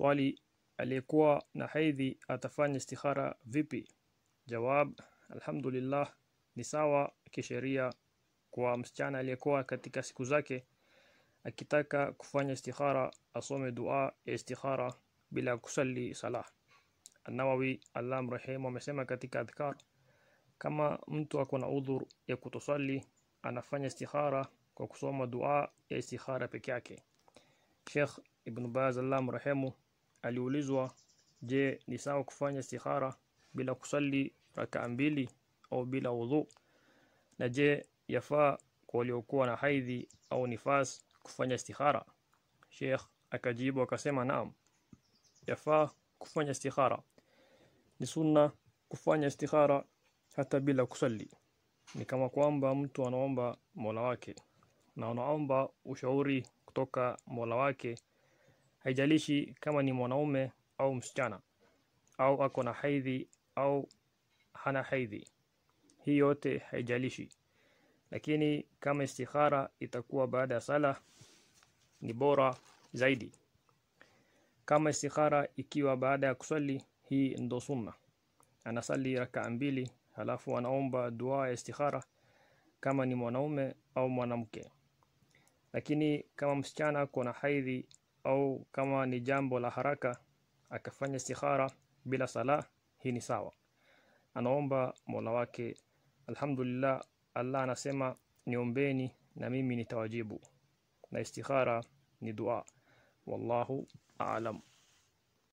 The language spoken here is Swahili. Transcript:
Swali, aliyekuwa na haidhi atafanya istikhara vipi? Jawab, alhamdulillah, ni sawa kisheria kwa msichana aliyekuwa katika siku zake akitaka kufanya istikhara asome dua ya istikhara bila kusali sala. An-Nawawi Allah mrehemu amesema katika adhkar, kama mtu ako na udhur ya kutosali anafanya istikhara kwa kusoma dua ya istikhara peke yake. Sheikh Ibn Baz Allah mrehemu aliulizwa je ni sawa kufanya istihara bila kusali rakaa mbili au bila wudu na je yafaa kwa waliokuwa na haidhi au nifas kufanya istihara Sheikh akajibu akasema naam yafaa kufanya istikhara ni sunna kufanya istikhara hata bila kusali ni kama kwamba mtu anaomba Mola wake na anaomba ushauri kutoka Mola wake haijalishi kama ni mwanaume au msichana au ako na haidhi au hana haidhi, hii yote haijalishi. Lakini kama istikhara itakuwa baada ya sala ni bora zaidi. Kama istikhara ikiwa baada ya kusali hii ndo sunna. Anasali rakaa mbili, halafu anaomba dua ya istikhara kama ni mwanaume au mwanamke. Lakini kama msichana kuna haidhi au kama ni jambo la haraka akafanya istikhara bila sala, hii ni sawa, anaomba mola wake. Alhamdulillah, Allah anasema niombeni na mimi nitawajibu, na istikhara ni dua. Wallahu alam